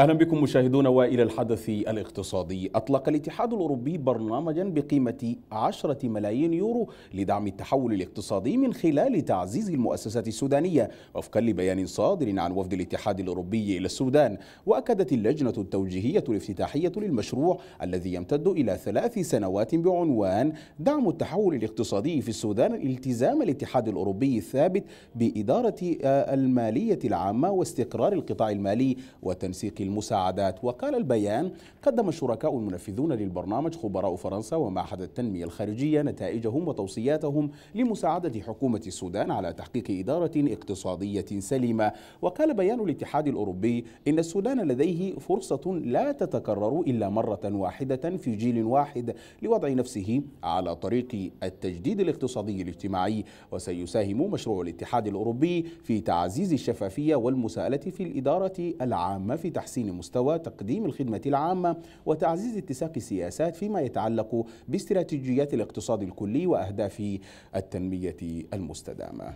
اهلا بكم مشاهدونا والى الحدث الاقتصادي اطلق الاتحاد الاوروبي برنامجا بقيمه 10 ملايين يورو لدعم التحول الاقتصادي من خلال تعزيز المؤسسات السودانيه وفقا لبيان صادر عن وفد الاتحاد الاوروبي الى السودان واكدت اللجنه التوجيهيه الافتتاحيه للمشروع الذي يمتد الى ثلاث سنوات بعنوان دعم التحول الاقتصادي في السودان التزام الاتحاد الاوروبي الثابت باداره الماليه العامه واستقرار القطاع المالي وتنسيق المساعدات وقال البيان قدم الشركاء المنفذون للبرنامج خبراء فرنسا ومعهد التنمية الخارجية نتائجهم وتوصياتهم لمساعدة حكومة السودان على تحقيق إدارة اقتصادية سليمة وقال بيان الاتحاد الأوروبي إن السودان لديه فرصة لا تتكرر إلا مرة واحدة في جيل واحد لوضع نفسه على طريق التجديد الاقتصادي الاجتماعي وسيساهم مشروع الاتحاد الأوروبي في تعزيز الشفافية والمساءلة في الإدارة العامة في تحسين تحسين مستوى تقديم الخدمة العامة وتعزيز اتساق السياسات فيما يتعلق باستراتيجيات الاقتصاد الكلي وأهداف التنمية المستدامة.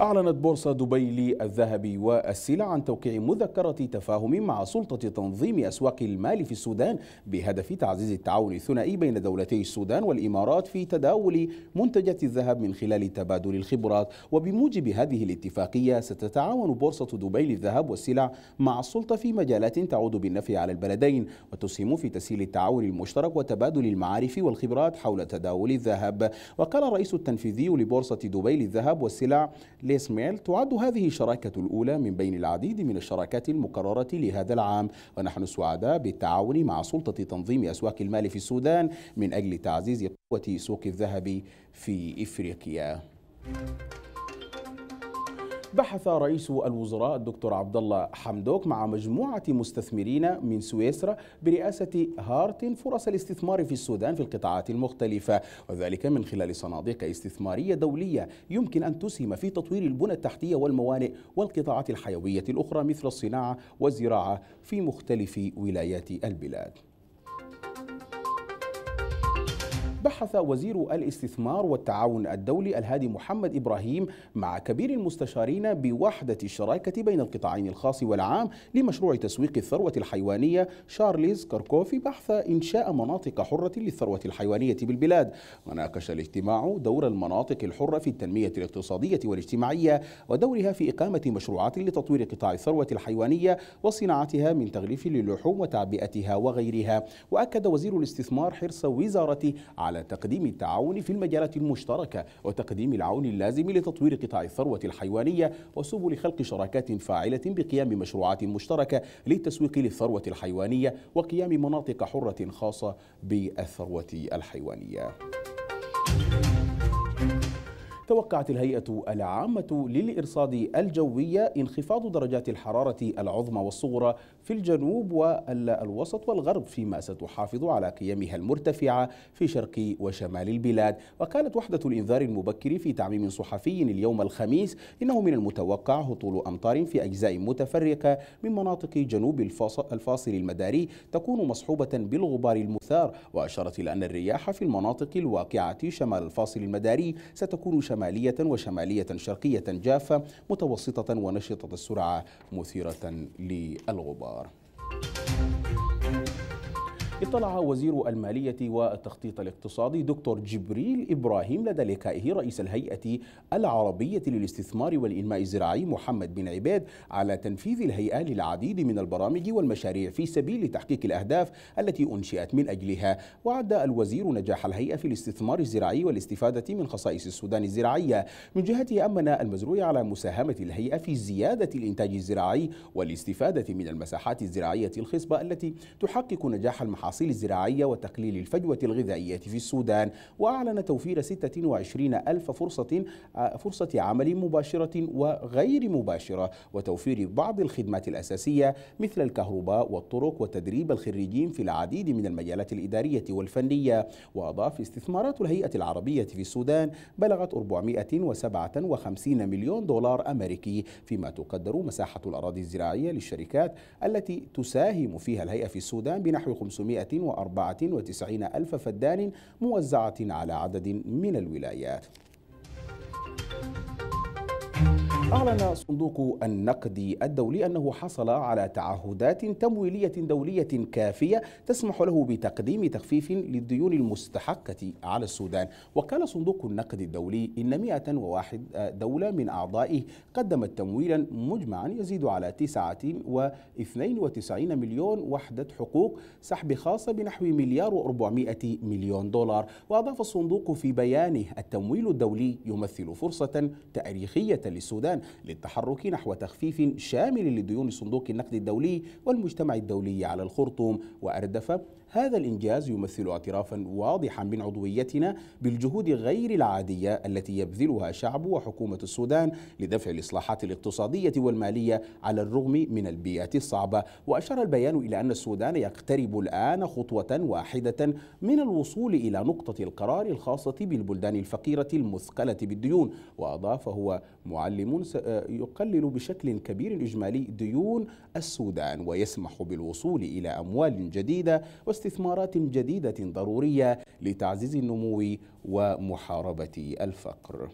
أعلنت بورصة دبي للذهب والسلع عن توقيع مذكرة تفاهم مع سلطة تنظيم أسواق المال في السودان بهدف تعزيز التعاون الثنائي بين دولتي السودان والإمارات في تداول منتجات الذهب من خلال تبادل الخبرات وبموجب هذه الاتفاقية ستتعاون بورصة دبي للذهب والسلع مع السلطة في مجالات تعود بالنفع على البلدين وتسهم في تسهيل التعاون المشترك وتبادل المعارف والخبرات حول تداول الذهب وقال الرئيس التنفيذي لبورصة دبي للذهب والسلع لإسماعيل تعد هذه الشراكة الأولى من بين العديد من الشراكات المقررة لهذا العام ونحن سعداء بالتعاون مع سلطة تنظيم أسواق المال في السودان من أجل تعزيز قوة سوق الذهب في إفريقيا بحث رئيس الوزراء الدكتور عبد الله حمدوك مع مجموعة مستثمرين من سويسرا برئاسة هارتن فرص الاستثمار في السودان في القطاعات المختلفة وذلك من خلال صناديق استثمارية دولية يمكن أن تسهم في تطوير البنى التحتية والموانئ والقطاعات الحيوية الأخرى مثل الصناعة والزراعة في مختلف ولايات البلاد بحث وزير الاستثمار والتعاون الدولي الهادي محمد إبراهيم مع كبير المستشارين بوحدة الشراكة بين القطاعين الخاص والعام لمشروع تسويق الثروة الحيوانية شارليز كركوفي بحث إنشاء مناطق حرة للثروة الحيوانية بالبلاد وناقش الاجتماع دور المناطق الحرة في التنمية الاقتصادية والاجتماعية ودورها في إقامة مشروعات لتطوير قطاع الثروة الحيوانية وصناعتها من تغليف للحوم وتعبئتها وغيرها وأكد وزير الاستثمار حرص وزارته على تقديم التعاون في المجالات المشتركة وتقديم العون اللازم لتطوير قطاع الثروة الحيوانية وسبل خلق شراكات فاعلة بقيام مشروعات مشتركة للتسويق للثروة الحيوانية وقيام مناطق حرة خاصة بالثروة الحيوانية توقعت الهيئة العامة للإرصاد الجوية انخفاض درجات الحرارة العظمى والصغرى في الجنوب والوسط والغرب فيما ستحافظ على قيمها المرتفعة في شرق وشمال البلاد وقالت وحدة الإنذار المبكر في تعميم صحفي اليوم الخميس إنه من المتوقع هطول أمطار في أجزاء متفرقة من مناطق جنوب الفاصل المداري تكون مصحوبة بالغبار المثار وأشارت إلى أن الرياح في المناطق الواقعة شمال الفاصل المداري ستكون شمال شمالية وشمالية شرقية جافة متوسطة ونشطة السرعة مثيرة للغبار اطلع وزير المالية والتخطيط الاقتصادي دكتور جبريل إبراهيم لدى لقائه رئيس الهيئة العربية للاستثمار والإنماء الزراعي محمد بن عباد على تنفيذ الهيئة للعديد من البرامج والمشاريع في سبيل تحقيق الأهداف التي أنشئت من أجلها وعد الوزير نجاح الهيئة في الاستثمار الزراعي والاستفادة من خصائص السودان الزراعية من جهته أمن المزروع على مساهمة الهيئة في زيادة الإنتاج الزراعي والاستفادة من المساحات الزراعية الخصبة التي تحقق نجاح المحافظة المحاصيل الزراعية وتقليل الفجوة الغذائية في السودان وأعلن توفير 26 ألف فرصة آه، فرصة عمل مباشرة وغير مباشرة وتوفير بعض الخدمات الأساسية مثل الكهرباء والطرق وتدريب الخريجين في العديد من المجالات الإدارية والفنية وأضاف استثمارات الهيئة العربية في السودان بلغت 457 مليون دولار أمريكي فيما تقدر مساحة الأراضي الزراعية للشركات التي تساهم فيها الهيئة في السودان بنحو 500 194 ألف فدان موزعة على عدد من الولايات أعلن صندوق النقد الدولي أنه حصل على تعهدات تمويلية دولية كافية تسمح له بتقديم تخفيف للديون المستحقة على السودان وقال صندوق النقد الدولي إن 101 دولة من أعضائه قدمت تمويلا مجمعا يزيد على 992 مليون وحدة حقوق سحب خاصة بنحو مليار و400 مليون دولار وأضاف الصندوق في بيانه التمويل الدولي يمثل فرصة تاريخية للسودان العام للتحرك نحو تخفيف شامل لديون صندوق النقد الدولي والمجتمع الدولي على الخرطوم وأردف هذا الإنجاز يمثل اعترافا واضحا من عضويتنا بالجهود غير العادية التي يبذلها شعب وحكومة السودان لدفع الإصلاحات الاقتصادية والمالية على الرغم من البيئة الصعبة وأشار البيان إلى أن السودان يقترب الآن خطوة واحدة من الوصول إلى نقطة القرار الخاصة بالبلدان الفقيرة المثقلة بالديون وأضاف هو معلم آه، يقلل بشكل كبير اجمالي ديون السودان ويسمح بالوصول إلى أموال جديدة واستثمارات جديدة ضرورية لتعزيز النمو ومحاربة الفقر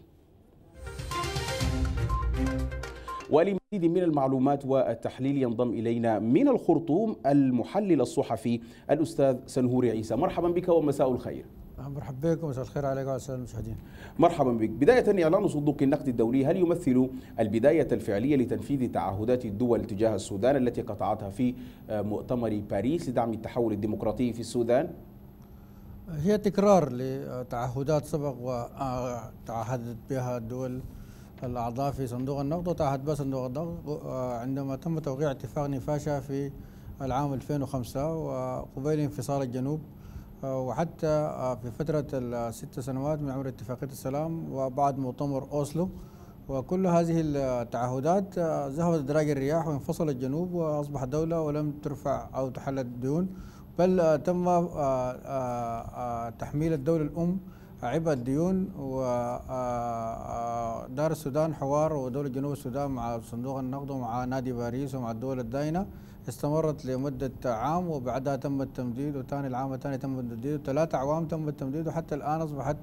ولمزيد من المعلومات والتحليل ينضم إلينا من الخرطوم المحلل الصحفي الأستاذ سنهوري عيسى مرحبا بك ومساء الخير مرحبا بكم مساء الخير عليك وعلى الساده المشاهدين. مرحبا بك، بدايه اعلان صندوق النقد الدولي هل يمثل البدايه الفعليه لتنفيذ تعهدات الدول تجاه السودان التي قطعتها في آه، مؤتمر باريس لدعم التحول الديمقراطي في السودان؟ هي تكرار لتعهدات سبق وتعهدت بها الدول الاعضاء في صندوق النقد وتعهد بها صندوق النقد آه، عندما تم توقيع اتفاق نفاشا في العام 2005 وقبيل انفصال الجنوب وحتى آه، في فترة الست سنوات من عمر اتفاقية السلام وبعد مؤتمر أوسلو وكل هذه التعهدات آه، ذهبت دراج الرياح وانفصل الجنوب وأصبحت دولة ولم ترفع أو تحل الديون بل آه، تم تحميل الدولة الأم عبء الديون ودار السودان حوار ودولة جنوب السودان مع صندوق النقد ومع نادي باريس ومع الدول الداينة استمرت لمدة عام وبعدها تم التمديد وثاني العام الثاني تم التمديد وثلاث أعوام تم التمديد وحتى الآن أصبحت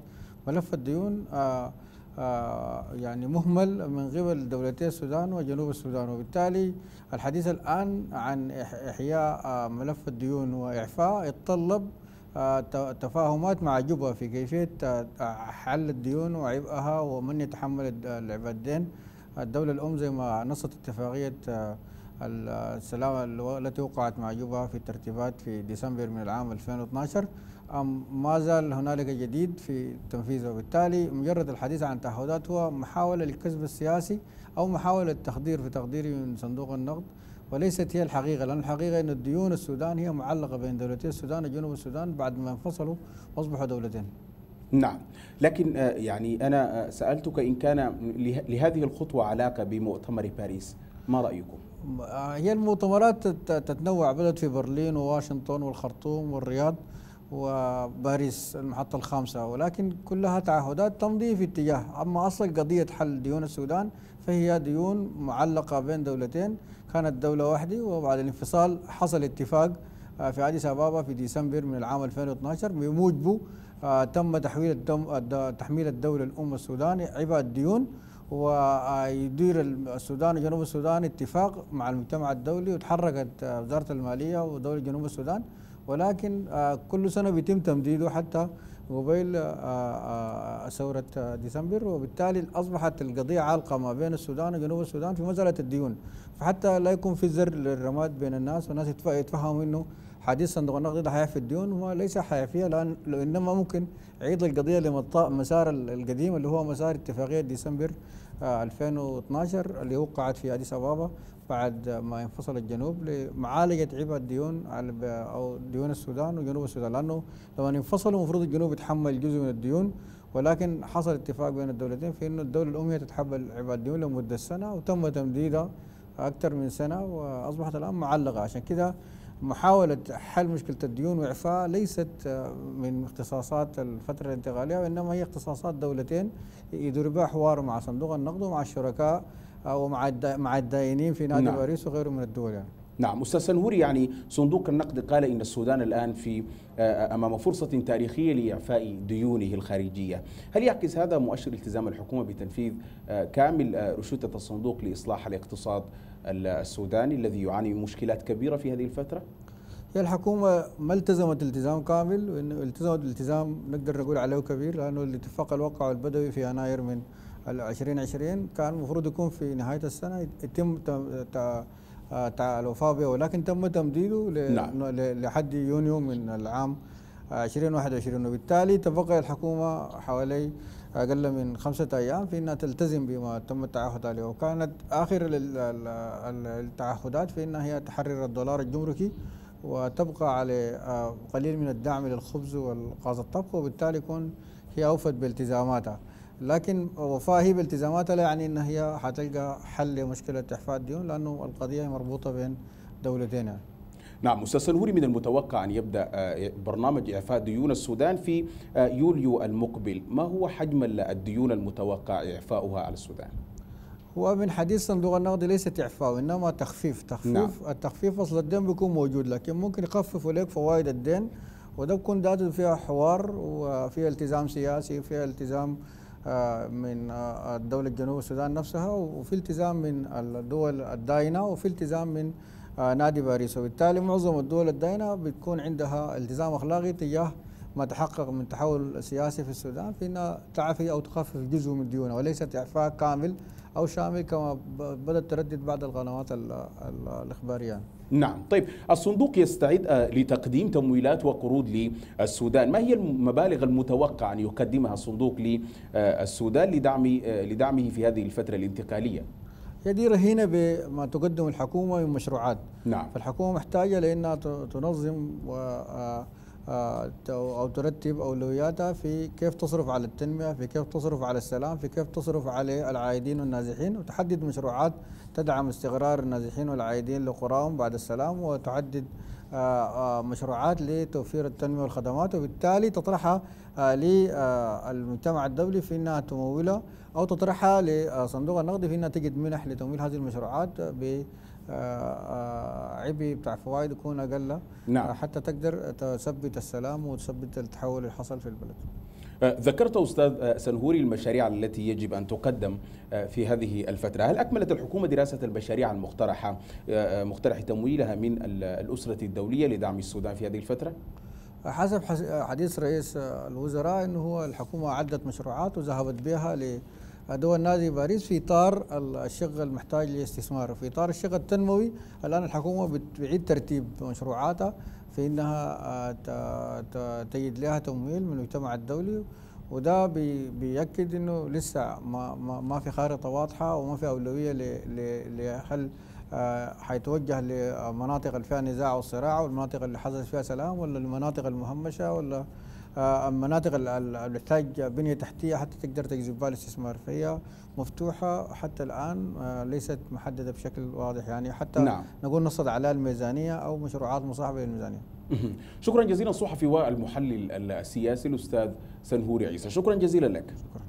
ملف الديون آآ آه، آآ آه، يعني مهمل من قبل دولتي السودان وجنوب السودان وبالتالي الحديث الآن عن إحياء آه، ملف الديون وإعفاء يتطلب تفاهمات مع جوبا في كيفية حل الديون وعبئها ومن يتحمل العبء الدين الدولة الأم زي ما نصت اتفاقية السلام التي وقعت مع جوبا في الترتيبات في ديسمبر من العام 2012 أم ما زال هنالك جديد في تنفيذه وبالتالي مجرد الحديث عن تعهدات هو محاولة للكسب السياسي أو محاولة التخدير في تقديري من صندوق النقد وليست هي الحقيقة لأن الحقيقة أن الديون السودان هي معلقة بين دولتي السودان وجنوب السودان بعد ما انفصلوا وأصبحوا دولتين نعم لكن آه، يعني أنا آه، سألتك إن كان لهذه الخطوة علاقة بمؤتمر باريس ما رأيكم؟ آه، هي المؤتمرات تتنوع بدأت في برلين وواشنطن والخرطوم والرياض وباريس المحطة الخامسة ولكن كلها تعهدات تمضي في اتجاه أما أصل قضية حل ديون السودان فهي ديون معلقة بين دولتين كانت دولة واحدة وبعد الانفصال حصل اتفاق آه، في أديس أبابا في ديسمبر من العام 2012 بموجبه آه، تم تحويل تحميل الدولة الأم السوداني عبء الديون ويدير السودان وجنوب السودان اتفاق مع المجتمع الدولي وتحركت آه، وزارة المالية ودولة جنوب السودان ولكن آه، كل سنة بيتم تمديده حتى قبيل آه، ثورة ديسمبر وبالتالي أصبحت القضية عالقة ما بين السودان وجنوب السودان في مسألة الديون فحتى لا يكون في زر للرماد بين الناس والناس يتفهموا أنه حديث صندوق النقد ده حياه في الديون وليس حيافيه لان انما ممكن عيد القضيه لمسار القديم اللي هو مسار اتفاقيه ديسمبر 2012 آه، اللي وقعت في اديس ابابا بعد ما انفصل الجنوب لمعالجه عبء الديون او ديون السودان وجنوب السودان لانه لما انفصلوا المفروض الجنوب يتحمل جزء من الديون ولكن حصل اتفاق بين الدولتين في انه الدوله الام هي تتحمل عبء الديون لمده سنه وتم تمديدها اكثر من سنه واصبحت الان معلقه عشان كده محاولة حل مشكلة الديون وإعفاء ليست آه، من اختصاصات الفترة الانتقالية وإنما هي اختصاصات دولتين يدور بها حوار مع صندوق النقد ومع الشركاء آه، ومع مع الدائنين في نادي نعم. باريس وغيره من الدول يعني. نعم استاذ سنهوري يعني صندوق النقد قال ان السودان الان في آه، امام فرصه تاريخيه لاعفاء ديونه الخارجيه، هل يعكس هذا مؤشر التزام الحكومه بتنفيذ كامل رشوتة الصندوق لاصلاح الاقتصاد السوداني الذي يعاني من مشكلات كبيرة في هذه الفترة؟ هي الحكومة ما التزمت التزام كامل وإنه التزمت التزام نقدر نقول عليه كبير لأنه الاتفاق الوقع البدوي في يناير من 2020 كان المفروض يكون في نهاية السنة يتم الوفاء به ولكن تم تمديده نعم. لحد يونيو من العام 2021 وبالتالي تبقى الحكومة حوالي أقل من خمسة أيام في أنها تلتزم بما تم التعهد عليه وكانت آخر التعهدات في أنها هي تحرر الدولار الجمركي وتبقى على آه، قليل من الدعم للخبز والغاز الطبخ وبالتالي يكون هي أوفت بالتزاماتها لكن وفاء هي بالتزاماتها لا يعني أنها هي حتلقى حل لمشكلة إحفاد ديون لأنه القضية مربوطة بين دولتين يعني. نعم أستاذ سنوري من المتوقع أن يبدأ آه، برنامج إعفاء ديون السودان في آه، يوليو المقبل ما هو حجم الديون المتوقع إعفاؤها على السودان؟ هو من حديث صندوق النقد ليست اعفاء وانما تخفيف تخفيف نعم. التخفيف اصل الدين بيكون موجود لكن ممكن يخففوا لك فوائد الدين وده بيكون ذاته فيها حوار وفيها التزام سياسي فيها التزام آه، من الدولة جنوب السودان نفسها وفي التزام من الدول الداينة وفي التزام من آه، نادي باريس وبالتالي معظم الدول الدائنه بتكون عندها التزام اخلاقي تجاه ما تحقق من تحول سياسي في السودان في انها تعفي او تخفف جزء من ديونها وليست اعفاء كامل او شامل كما بدا تردد بعض القنوات الاخباريه. نعم، طيب الصندوق يستعد آه، لتقديم تمويلات وقروض للسودان، ما هي المبالغ المتوقع ان يقدمها الصندوق للسودان لدعم آه، لدعمه في هذه الفتره الانتقاليه؟ هي دي رهينه بما تقدم الحكومه من مشروعات نعم فالحكومه محتاجه لانها تنظم و آه، آه، او ترتب اولوياتها في كيف تصرف على التنميه، في كيف تصرف على السلام، في كيف تصرف على العائدين والنازحين وتحدد مشروعات تدعم استقرار النازحين والعائدين لقراهم بعد السلام وتعدد مشروعات لتوفير التنميه والخدمات وبالتالي تطرحها آه، للمجتمع آه، الدولي في انها تمولها او تطرحها لصندوق النقد في انها تجد منح لتمويل هذه المشروعات ب آه، عبي بتاع فوائد يكون اقل نعم. حتى تقدر تثبت السلام وتثبت التحول اللي حصل في البلد آه، ذكرت أستاذ آه، سنهوري المشاريع التي يجب أن تقدم آه، في هذه الفترة هل أكملت الحكومة دراسة المشاريع المقترحة مقترح تمويلها من الأسرة الدولية لدعم السودان في هذه الفترة؟ حسب حديث رئيس الوزراء أنه هو الحكومة عدت مشروعات وذهبت بها دول نادي باريس في اطار الشق المحتاج لاستثماره في اطار الشق التنموي الان الحكومه بتعيد ترتيب مشروعاتها فإنها آه، تجد لها تمويل من المجتمع الدولي وده بيأكد انه لسه ما, ما في خارطه واضحه وما في اولويه لحل آه، حيتوجه لمناطق اللي فيها نزاع وصراع والمناطق اللي حصل فيها سلام ولا المناطق المهمشه ولا آه، مناطق اللي تحتاج بنيه تحتيه حتى تقدر تجذب الاستثمار فهي مفتوحه حتى الان آه، ليست محدده بشكل واضح يعني حتى نعم. نقول نصد على الميزانيه او مشروعات مصاحبه للميزانيه. شكرا جزيلا الصحفي والمحلل السياسي الاستاذ سنهوري عيسى، شكرا جزيلا لك. شكرا.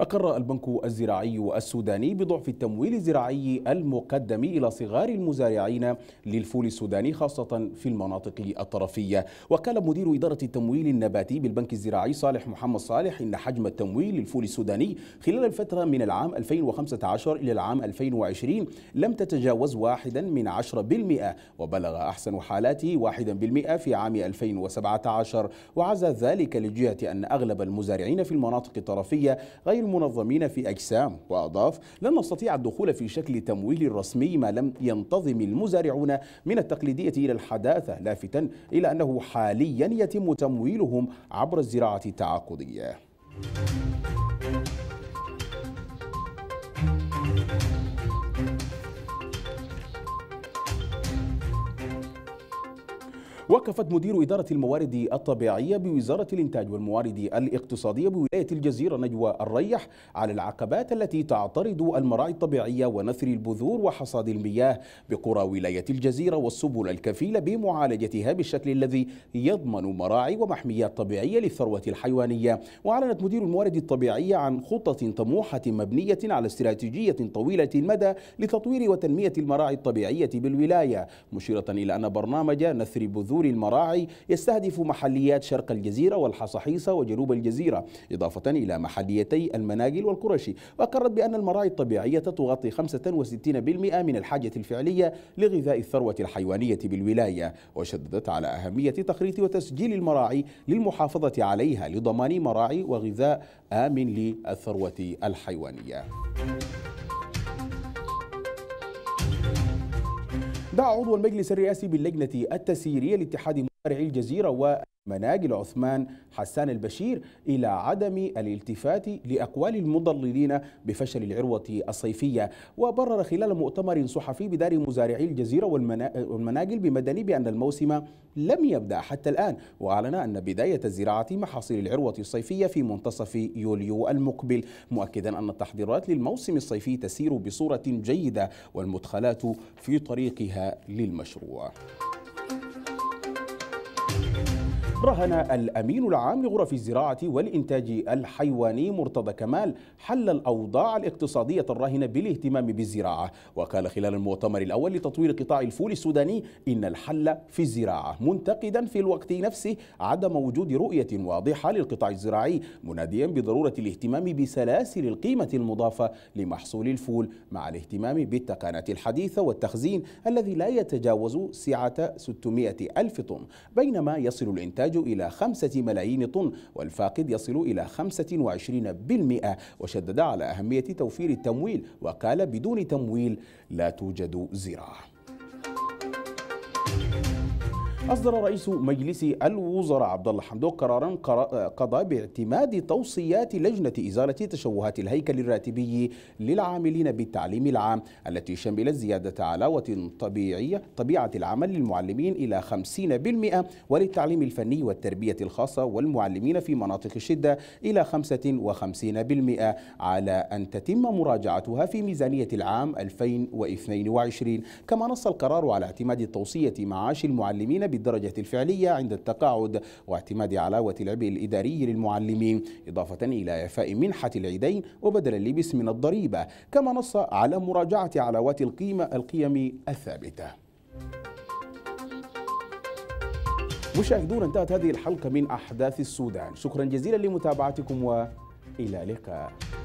أقر البنك الزراعي السوداني بضعف التمويل الزراعي المقدم إلى صغار المزارعين للفول السوداني خاصة في المناطق الطرفية وقال مدير إدارة التمويل النباتي بالبنك الزراعي صالح محمد صالح إن حجم التمويل للفول السوداني خلال الفترة من العام 2015 إلى العام 2020 لم تتجاوز واحدا من 10% وبلغ أحسن حالاته 1% في عام 2017 وعزى ذلك للجهة أن أغلب المزارعين في المناطق الطرفية غير المنظمين في أجسام وأضاف لن نستطيع الدخول في شكل تمويل رسمي ما لم ينتظم المزارعون من التقليدية إلى الحداثة لافتا إلى أنه حاليا يتم تمويلهم عبر الزراعة التعاقدية وكفت مدير إدارة الموارد الطبيعية بوزارة الإنتاج والموارد الاقتصادية بولاية الجزيرة نجوى الريح على العقبات التي تعترض المراعي الطبيعية ونثر البذور وحصاد المياه بقرى ولاية الجزيرة والسبل الكفيلة بمعالجتها بالشكل الذي يضمن مراعي ومحميات طبيعية للثروة الحيوانية وأعلنت مدير الموارد الطبيعية عن خطة طموحة مبنية على استراتيجية طويلة المدى لتطوير وتنمية المراعي الطبيعية بالولاية مشيرة إلى أن برنامج نثر بذور وصدور المراعي يستهدف محليات شرق الجزيرة والحصحيصة وجنوب الجزيرة إضافة إلى محليتي المناجل والقرشي وأقرت بأن المراعي الطبيعية تغطي 65% من الحاجة الفعلية لغذاء الثروة الحيوانية بالولاية وشددت على أهمية تخريط وتسجيل المراعي للمحافظة عليها لضمان مراعي وغذاء آمن للثروة الحيوانية دعا عضو المجلس الرئاسي باللجنة التسييرية لاتحاد شارع الجزيرة ومناجل عثمان حسان البشير إلى عدم الالتفات لأقوال المضللين بفشل العروة الصيفية وبرر خلال مؤتمر صحفي بدار مزارعي الجزيرة والمناجل بمدني بأن الموسم لم يبدأ حتى الآن وأعلن أن بداية زراعة محاصيل العروة الصيفية في منتصف يوليو المقبل مؤكدا أن التحضيرات للموسم الصيفي تسير بصورة جيدة والمدخلات في طريقها للمشروع رهن الأمين العام لغرف الزراعة والإنتاج الحيواني مرتضى كمال حل الأوضاع الاقتصادية الراهنة بالاهتمام بالزراعة وقال خلال المؤتمر الأول لتطوير قطاع الفول السوداني إن الحل في الزراعة منتقدا في الوقت نفسه عدم وجود رؤية واضحة للقطاع الزراعي مناديا بضرورة الاهتمام بسلاسل القيمة المضافة لمحصول الفول مع الاهتمام بالتقانات الحديثة والتخزين الذي لا يتجاوز سعة 600 ألف طن بينما يصل الإنتاج الإنتاج إلى 5 ملايين طن والفاقد يصل إلى 25% وشدد على أهمية توفير التمويل وقال بدون تمويل لا توجد زراعة أصدر رئيس مجلس الوزراء عبد الله حمدوك قرارا قضى باعتماد توصيات لجنة إزالة تشوهات الهيكل الراتبي للعاملين بالتعليم العام التي شملت زيادة علاوة طبيعية طبيعة العمل للمعلمين إلى 50% وللتعليم الفني والتربية الخاصة والمعلمين في مناطق الشدة إلى 55% على أن تتم مراجعتها في ميزانية العام 2022 كما نص القرار على اعتماد توصية معاش المعلمين بالدرجة الفعلية عند التقاعد واعتماد علاوة العبء الإداري للمعلمين إضافة إلى إعفاء منحة العيدين وبدل اللبس من الضريبة كما نص على مراجعة علاوات القيمة القيم الثابتة مشاهدون انتهت هذه الحلقة من أحداث السودان شكرا جزيلا لمتابعتكم وإلى لقاء